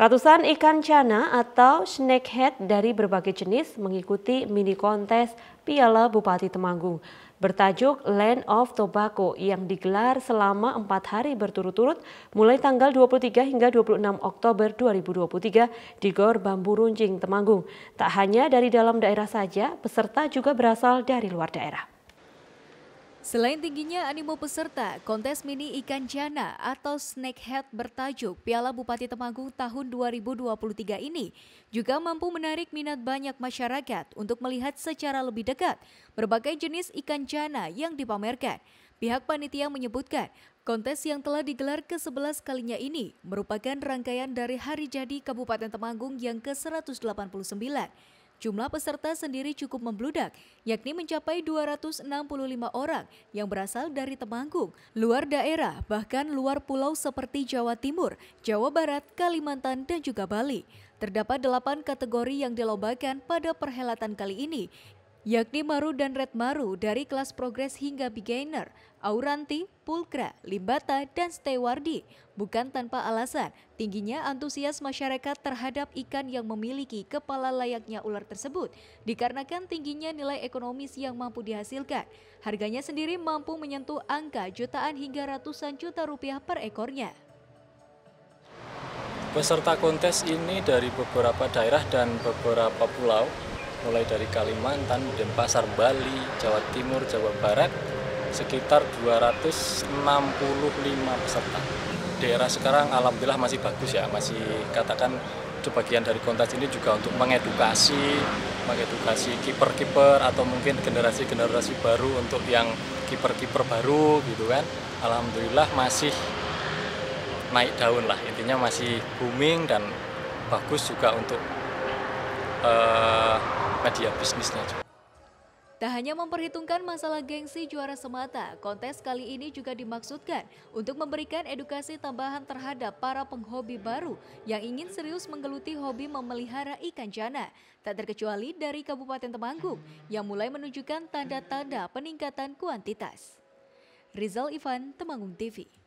Ratusan ikan cana atau snakehead dari berbagai jenis mengikuti mini kontes Piala Bupati Temanggung bertajuk Land of Tobacco yang digelar selama empat hari berturut-turut mulai tanggal 23 hingga 26 Oktober 2023 di Gor Bambu Runcing, Temanggung. Tak hanya dari dalam daerah saja, peserta juga berasal dari luar daerah. Selain tingginya animo peserta, kontes mini ikan jana atau snakehead bertajuk Piala Bupati Temanggung tahun 2023 ini juga mampu menarik minat banyak masyarakat untuk melihat secara lebih dekat berbagai jenis ikan jana yang dipamerkan. Pihak panitia menyebutkan, kontes yang telah digelar ke-11 kalinya ini merupakan rangkaian dari hari jadi Kabupaten Temanggung yang ke-189. Jumlah peserta sendiri cukup membludak, yakni mencapai 265 orang yang berasal dari Temanggung, luar daerah, bahkan luar pulau seperti Jawa Timur, Jawa Barat, Kalimantan, dan juga Bali. Terdapat delapan kategori yang dilombakan pada perhelatan kali ini, yakni Maru dan Red Maru dari kelas progres hingga beginner, Auranti, Pulkra, Limbata, dan Stewardi. Bukan tanpa alasan, tingginya antusias masyarakat terhadap ikan yang memiliki kepala layaknya ular tersebut, dikarenakan tingginya nilai ekonomis yang mampu dihasilkan. Harganya sendiri mampu menyentuh angka jutaan hingga ratusan juta rupiah per ekornya. Peserta kontes ini dari beberapa daerah dan beberapa pulau mulai dari Kalimantan, Denpasar, Bali, Jawa Timur, Jawa Barat, sekitar 265 peserta. Daerah sekarang alhamdulillah masih bagus ya, masih katakan itu bagian dari kontes ini juga untuk mengedukasi, mengedukasi kiper-kiper atau mungkin generasi-generasi baru untuk yang kiper-kiper baru gitu kan. Alhamdulillah masih naik daun lah, intinya masih booming dan bagus juga untuk uh, media bisnisnya juga. Tak hanya memperhitungkan masalah gengsi juara semata, kontes kali ini juga dimaksudkan untuk memberikan edukasi tambahan terhadap para penghobi baru yang ingin serius menggeluti hobi memelihara ikan jana. Tak terkecuali dari Kabupaten Temanggung yang mulai menunjukkan tanda-tanda peningkatan kuantitas. Rizal Ivan, Temanggung TV.